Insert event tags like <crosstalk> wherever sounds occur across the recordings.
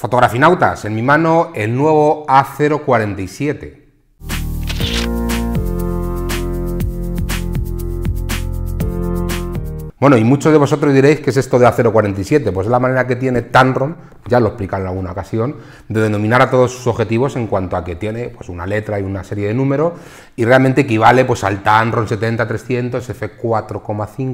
Fotografinautas, en mi mano el nuevo A047. Bueno, y muchos de vosotros diréis que es esto de A047, pues es la manera que tiene Tanron, ya lo explicaré en alguna ocasión, de denominar a todos sus objetivos en cuanto a que tiene pues, una letra y una serie de números, y realmente equivale pues, al Tanron 70-300, F4,5,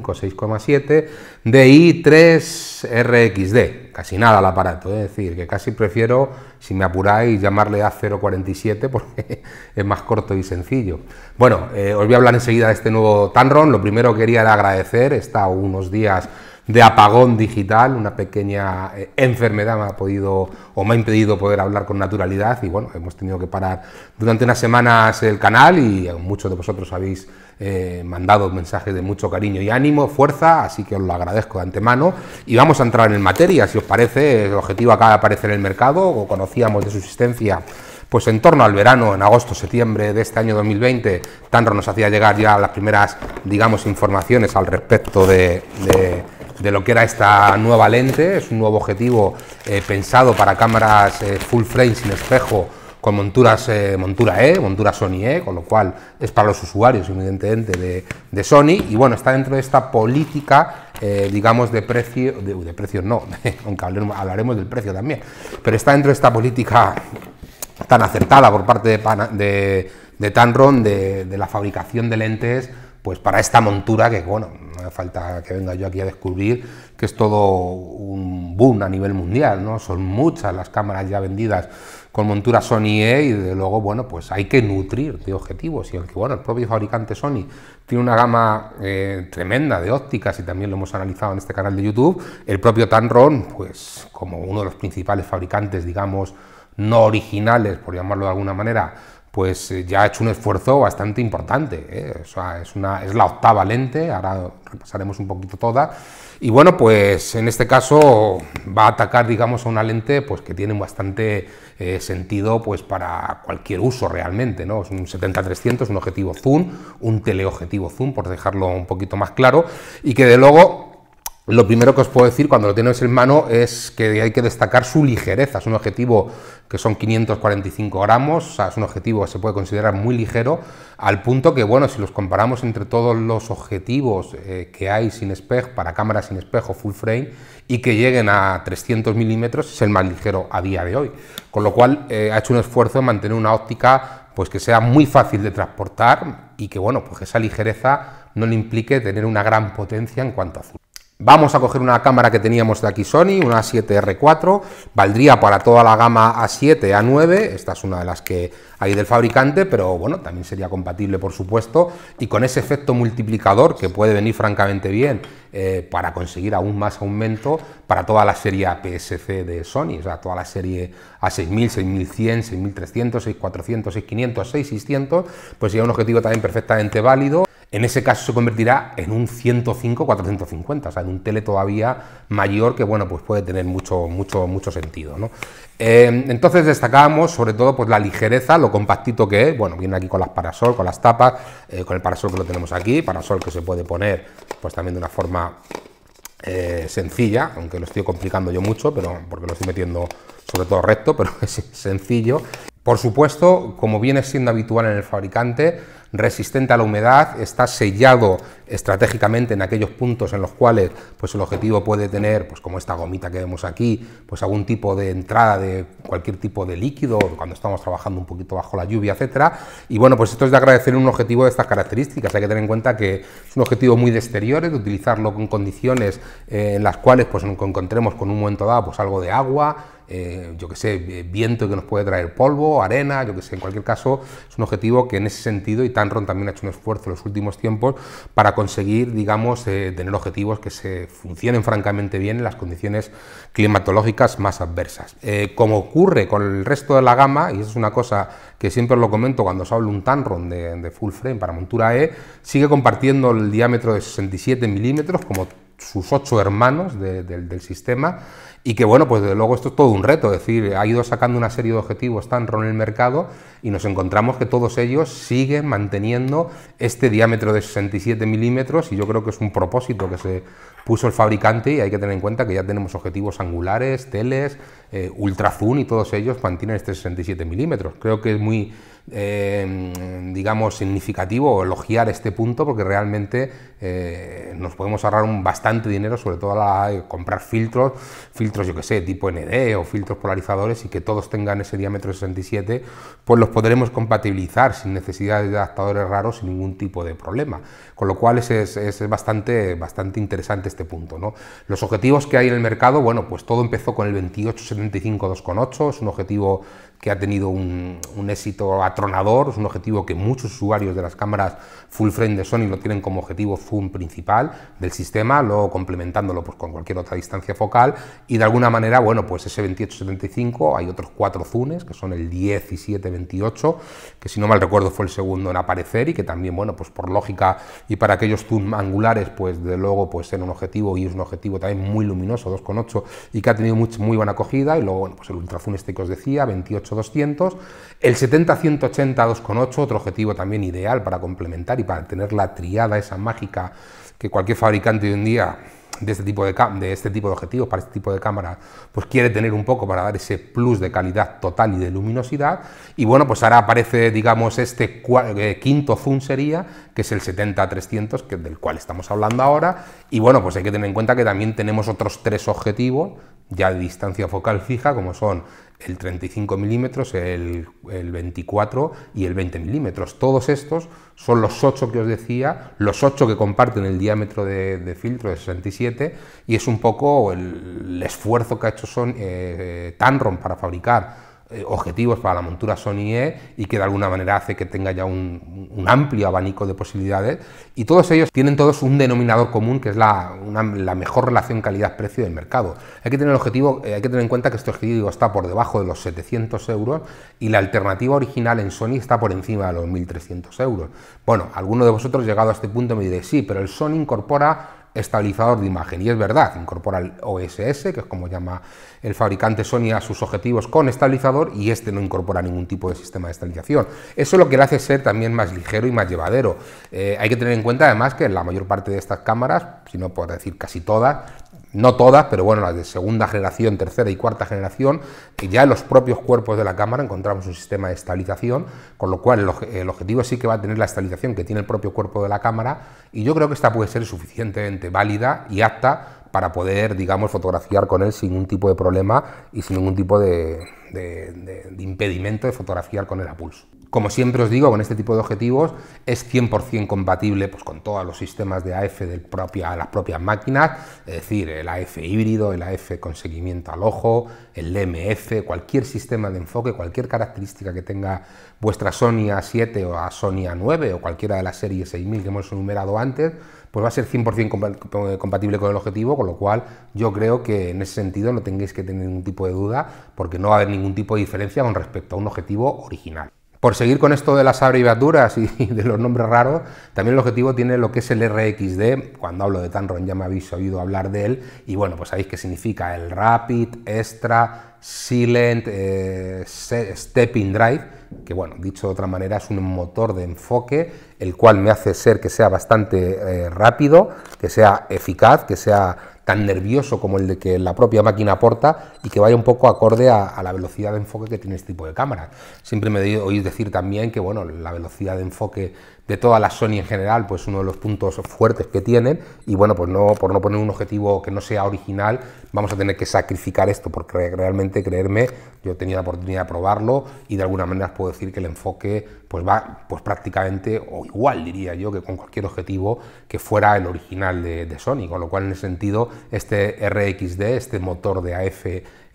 6,7, DI3, RXD casi nada al aparato, es decir, que casi prefiero, si me apuráis, llamarle A047 porque <laughs> es más corto y sencillo. Bueno, eh, os voy a hablar enseguida de este nuevo Tanron, lo primero que quería agradecer, está unos días de apagón digital, una pequeña eh, enfermedad me ha podido o me ha impedido poder hablar con naturalidad y bueno, hemos tenido que parar durante unas semanas el canal y muchos de vosotros habéis eh, mandado mensajes de mucho cariño y ánimo, fuerza, así que os lo agradezco de antemano y vamos a entrar en materia, si os parece, el objetivo acaba de aparecer en el mercado o conocíamos de su existencia pues en torno al verano, en agosto, septiembre de este año 2020, Tanro nos hacía llegar ya las primeras, digamos, informaciones al respecto de de lo que era esta nueva lente. Es un nuevo objetivo eh, pensado para cámaras eh, full frame sin espejo con monturas eh, montura E, montura Sony E, con lo cual es para los usuarios evidentemente de, Sony y bueno, está dentro de esta política digamos de precio, de, de precio no, <laughs> aunque hablaremos, del precio también, pero está dentro de esta política tan acertada por parte de, de, de Tanron de la fabricación de lentes pues para esta montura que, bueno, no hace falta que venga yo aquí a descubrir que es todo un boom a nivel mundial, ¿no? Son muchas las cámaras ya vendidas con montura Sony E y de luego, bueno, pues hay que nutrir de objetivos y aunque bueno, el propio fabricante Sony tiene una gama eh, tremenda de ópticas y también lo hemos analizado en este canal de YouTube, el propio Tanron, pues como uno de los principales fabricantes, digamos, no originales, por llamarlo de alguna manera, pues eh, ya ha hecho un esfuerzo bastante importante. ¿eh? es, una, es la octava lente, ahora repasaremos un poquito toda. Y bueno, pues en este caso va a atacar, digamos, a una lente pues, que tiene bastante eh, sentido pues, para cualquier uso realmente. ¿no? Es un 70-300, un objetivo zoom, un teleobjetivo zoom, por dejarlo un poquito más claro, y que de luego lo primero que os puedo decir cuando lo tenéis en mano es que hay que destacar su ligereza. Es un objetivo que son 545 gramos, o sea, es un objetivo que se puede considerar muy ligero, al punto que, bueno, si los comparamos entre todos los objetivos eh, que hay sin espejo, para cámaras sin espejo, full frame, y que lleguen a 300 milímetros, es el más ligero a día de hoy. Con lo cual, eh, ha hecho un esfuerzo en mantener una óptica pues que sea muy fácil de transportar y que, bueno, pues esa ligereza no le implique tener una gran potencia en cuanto a azul. Vamos a coger una cámara que teníamos de aquí Sony, una 7R4, valdría para toda la gama A7, A9, esta es una de las que hay del fabricante, pero bueno, también sería compatible por supuesto, y con ese efecto multiplicador que puede venir francamente bien eh, para conseguir aún más aumento para toda la serie aps de Sony, o sea, toda la serie A6000, 6100, 6300, 6400, 6500, 6600, pues sería un objetivo también perfectamente válido en ese caso se convertirá en un 105-450, o sea, en un tele todavía mayor que, bueno, pues puede tener mucho, mucho, mucho sentido, ¿no? Eh, entonces destacábamos, sobre todo pues la ligereza, lo compactito que es, bueno, viene aquí con las parasol, con las tapas, eh, con el parasol que lo tenemos aquí, parasol que se puede poner pues también de una forma eh, sencilla, aunque lo estoy complicando yo mucho, pero porque lo estoy metiendo sobre todo recto, pero <laughs> es sencillo. Por supuesto, como viene siendo habitual en el fabricante, resistente a la humedad, está sellado estratégicamente en aquellos puntos en los cuales pues, el objetivo puede tener, pues, como esta gomita que vemos aquí, pues algún tipo de entrada de cualquier tipo de líquido, cuando estamos trabajando un poquito bajo la lluvia, etc. Y bueno, pues esto es de agradecer un objetivo de estas características. Hay que tener en cuenta que es un objetivo muy de exteriores, de utilizarlo con condiciones eh, en las cuales pues, nos encontremos con un momento dado pues, algo de agua, eh, yo que sé, eh, viento que nos puede traer polvo, arena, yo que sé, en cualquier caso, es un objetivo que en ese sentido y también ha hecho un esfuerzo en los últimos tiempos para conseguir, digamos, eh, tener objetivos que se funcionen francamente bien en las condiciones climatológicas más adversas. Eh, como ocurre con el resto de la gama, y eso es una cosa que siempre lo comento cuando os hablo un Tanron de, de full frame para montura E, sigue compartiendo el diámetro de 67 milímetros como sus ocho hermanos del sistema y que bueno, pues desde luego esto es todo un reto, es decir, ha ido sacando una serie de objetivos ron en el mercado y nos encontramos que todos ellos siguen manteniendo este diámetro de 67 milímetros y yo creo que es un propósito que se puso el fabricante y hay que tener en cuenta que ya tenemos objetivos angulares, teles, eh, ultra zoom y todos ellos mantienen este 67 milímetros. Creo que es muy eh, digamos, significativo elogiar este punto porque realmente eh, nos podemos ahorrar un bastante dinero, sobre todo a comprar filtros, filtros yo que sé, tipo ND o filtros polarizadores y que todos tengan ese diámetro 67, pues los podremos compatibilizar sin necesidad de adaptadores raros, sin ningún tipo de problema. Con lo cual es, bastante, bastante interesante este punto. ¿no? Los objetivos que hay en el mercado, bueno, pues todo empezó con el 2875 2.8, es un objetivo que ha tenido un, éxito atronador, es un objetivo que muchos usuarios de las cámaras full frame de Sony lo tienen como objetivo zoom principal del sistema, luego complementándolo pues, con cualquier otra distancia focal y de alguna manera, bueno, pues ese 28-75, hay otros cuatro zooms que son el 10 y 28 que si no mal recuerdo fue el segundo en aparecer y que también, bueno, pues por lógica y para aquellos zoom angulares, pues de luego pues ser un objetivo y es un objetivo también muy luminoso, 2,8 y que ha tenido muy, muy buena acogida y luego, bueno, pues el zoom este que os decía, 28 200 el 70-180 2,8, otro objetivo también ideal para complementar y para tener la triada esa mágica que cualquier fabricante hoy en día de este tipo de, de, este tipo de objetivos, para este tipo de cámara, pues quiere tener un poco para dar ese plus de calidad total y de luminosidad. Y bueno, pues ahora aparece, digamos, este eh, quinto zoom sería, que es el 70-300, que del cual estamos hablando ahora. Y bueno, pues hay que tener en cuenta que también tenemos otros tres objetivos ya de distancia focal fija, como son el 35 milímetros, el, 24 y el 20 milímetros. Todos estos son los 8 que os decía, los 8 que comparten el diámetro de, filtro de 67 y es un poco el, esfuerzo que ha hecho son, eh, Tanron para fabricar eh, objetivos para la montura Sony E y que de alguna manera hace que tenga ya un, amplio abanico de posibilidades. Y todos ellos tienen todos un denominador común que es la, la mejor relación calidad-precio del mercado. Hay que tener el objetivo, eh, hay que tener en cuenta que este objetivo está por debajo de los 700 euros y la alternativa original en Sony está por encima de los 1300 euros. Bueno, alguno de vosotros llegado a este punto me diréis, sí, pero el Sony incorpora estabilizador de imagen. Y es verdad, incorpora el OSS, que es como llama el fabricante Sony a sus objetivos con estabilizador, y este no incorpora ningún tipo de sistema de estabilización. Eso lo que le hace ser también más ligero y más llevadero. Eh, hay que tener en cuenta además que la mayor parte de estas cámaras, si no puedo decir casi todas, no todas, pero bueno, las de segunda generación, tercera y cuarta generación, que ya en los propios cuerpos de la cámara encontramos un sistema de estabilización, con lo cual el, objetivo sí que va a tener la estabilización que tiene el propio cuerpo de la cámara, y yo creo que esta puede ser suficientemente válida y apta para poder, digamos, fotografiar con él sin ningún tipo de problema y sin ningún tipo de, de impedimento de fotografiar con el a pulso como siempre os digo, con este tipo de objetivos es 100% compatible pues, con todos los sistemas de AF de las propias máquinas, es decir, el AF híbrido, el AF con seguimiento al ojo, el DMF, cualquier sistema de enfoque, cualquier característica que tenga vuestra Sony A7 o a Sony A9 o cualquiera de las series 6000 que hemos enumerado antes, pues va a ser 100% eh, compatible con el objetivo, con lo cual yo creo que en ese sentido no tengáis que tener ningún tipo de duda porque no va a haber ningún tipo de diferencia con respecto a un objetivo original. Por seguir con esto de las abreviaturas y <laughs> de los nombres raros, también el objetivo tiene lo que es el RXD, cuando hablo de Tanron ya me habéis oído hablar de él, y bueno, pues sabéis que significa el Rapid, Extra, Silent, eh, Stepping Drive, que bueno, dicho de otra manera es un motor de enfoque, el cual me hace ser que sea bastante eh, rápido, que sea eficaz, que sea tan nervioso como el de que la propia máquina aporta y que vaya un poco acorde a, la velocidad de enfoque que tiene este tipo de cámara. Siempre me oído decir también que bueno, la velocidad de enfoque de toda la Sony en general, pues uno de los puntos fuertes que tienen. Y bueno, pues no, por no poner un objetivo que no sea original, vamos a tener que sacrificar esto, porque realmente, creerme, yo he tenido la oportunidad de probarlo y de alguna manera puedo decir que el enfoque pues va pues prácticamente, o igual diría yo, que con cualquier objetivo que fuera el original de, de Sony. Con lo cual, en ese sentido, este RXD, este motor de AF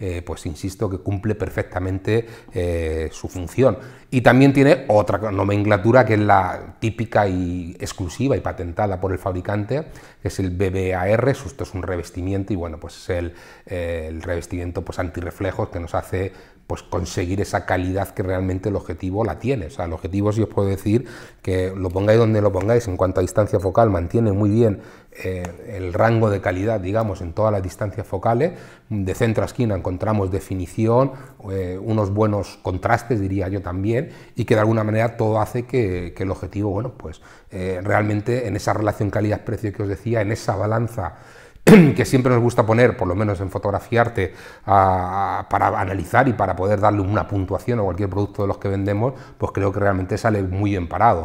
eh, pues insisto que cumple perfectamente eh, su función. Y también tiene otra nomenclatura que es la típica y exclusiva y patentada por el fabricante, que es el BBAR, esto es un revestimiento y bueno, pues es eh, el, revestimiento pues antirreflejos que nos hace pues conseguir esa calidad que realmente el objetivo la tiene. O sea, el objetivo, si os puedo decir, que lo pongáis donde lo pongáis, en cuanto a distancia focal, mantiene muy bien eh, el rango de calidad, digamos, en todas las distancias focales. De centro a esquina encontramos definición, eh, unos buenos contrastes, diría yo también, y que de alguna manera todo hace que, el objetivo, bueno, pues eh, realmente en esa relación calidad-precio que os decía, en esa balanza <clears throat> que siempre nos gusta poner, por lo menos en fotografía arte, para analizar y para poder darle una puntuación a cualquier producto de los que vendemos, pues creo que realmente sale muy bien parado.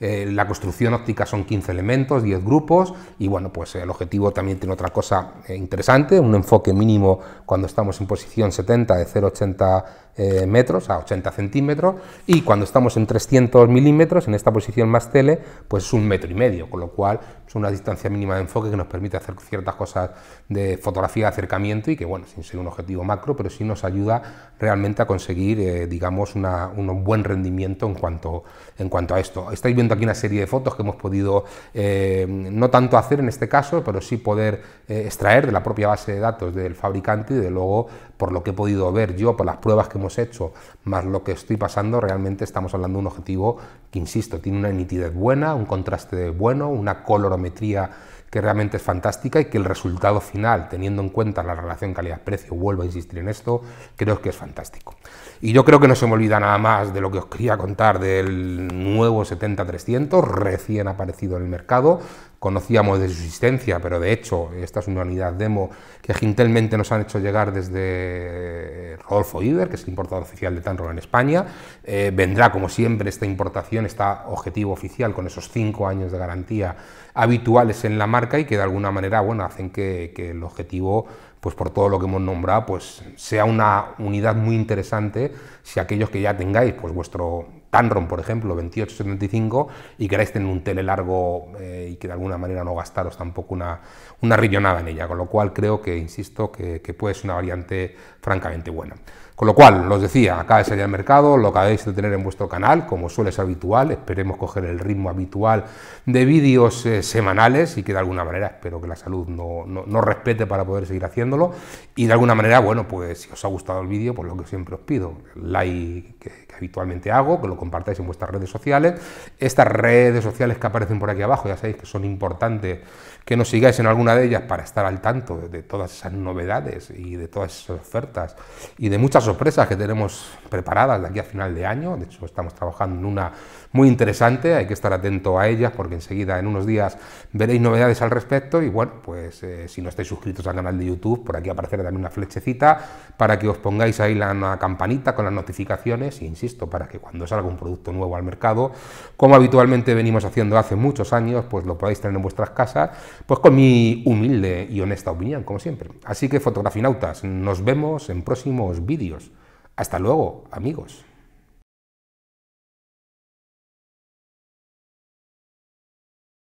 Eh, la construcción óptica son 15 elementos, 10 grupos, y bueno, pues el objetivo también tiene otra cosa eh, interesante, un enfoque mínimo cuando estamos en posición 70 de 0,80 eh, metros a 80 centímetros, y cuando estamos en 300 milímetros, en esta posición más tele, pues es un metro y medio, con lo cual es una distancia mínima de enfoque que nos permite hacer ciertas cosas de fotografía de acercamiento y que, bueno, sin ser un objetivo macro, pero sí nos ayuda realmente a conseguir, eh, digamos, un buen rendimiento en cuanto, en cuanto a esto. Estáis viendo aquí una serie de fotos que hemos podido, eh, no tanto hacer en este caso, pero sí poder eh, extraer de la propia base de datos del fabricante y de luego, por lo que he podido ver yo, por las pruebas que hemos hecho, más lo que estoy pasando, realmente estamos hablando de un objetivo que, insisto, tiene una nitidez buena, un contraste bueno, una colorometría que realmente es fantástica y que el resultado final, teniendo en cuenta la relación calidad-precio, vuelvo a insistir en esto, creo que es fantástico. Y yo creo que no se me olvida nada más de lo que os quería contar del nuevo 70-300, recién aparecido en el mercado, conocíamos de su existencia, pero de hecho esta es una unidad demo que gentilmente nos han hecho llegar desde eh, Rodolfo Iber, que es el importador oficial de Tanro en España. Eh, vendrá, como siempre, esta importación, este objetivo oficial con esos cinco años de garantía habituales en la marca y que de alguna manera bueno, hacen que, que el objetivo pues por todo lo que hemos nombrado, pues sea una unidad muy interesante si aquellos que ya tengáis pues vuestro Tanron, por ejemplo, 2875, y queráis tener un tele largo eh, y que de alguna manera no gastaros tampoco una, una rillonada en ella, con lo cual creo que, insisto, que, que puede ser una variante francamente buena. Con lo cual, os decía, acá de salir al mercado, lo acabáis de tener en vuestro canal, como suele ser habitual, esperemos coger el ritmo habitual de vídeos eh, semanales y que de alguna manera espero que la salud nos no, respete para poder seguir haciéndolo. Y de alguna manera, bueno, pues si os ha gustado el vídeo, pues lo que siempre os pido, like que, habitualmente hago, que lo compartáis en vuestras redes sociales. Estas redes sociales que aparecen por aquí abajo, ya sabéis que son importantes que nos sigáis en alguna de ellas para estar al tanto de, de todas esas novedades y de todas esas ofertas y de muchas sorpresas que tenemos preparadas de aquí a final de año. De hecho, estamos trabajando en una muy interesante, hay que estar atento a ellas porque enseguida en unos días veréis novedades al respecto y bueno, pues eh, si no estáis suscritos al canal de YouTube, por aquí aparecerá también una flechecita para que os pongáis ahí la, campanita con las notificaciones, e insisto, para que cuando salga un producto nuevo al mercado, como habitualmente venimos haciendo hace muchos años, pues lo podáis tener en vuestras casas, pues con mi humilde y honesta opinión, como siempre. Así que fotografinautas, nos vemos en próximos vídeos. Hasta luego, amigos.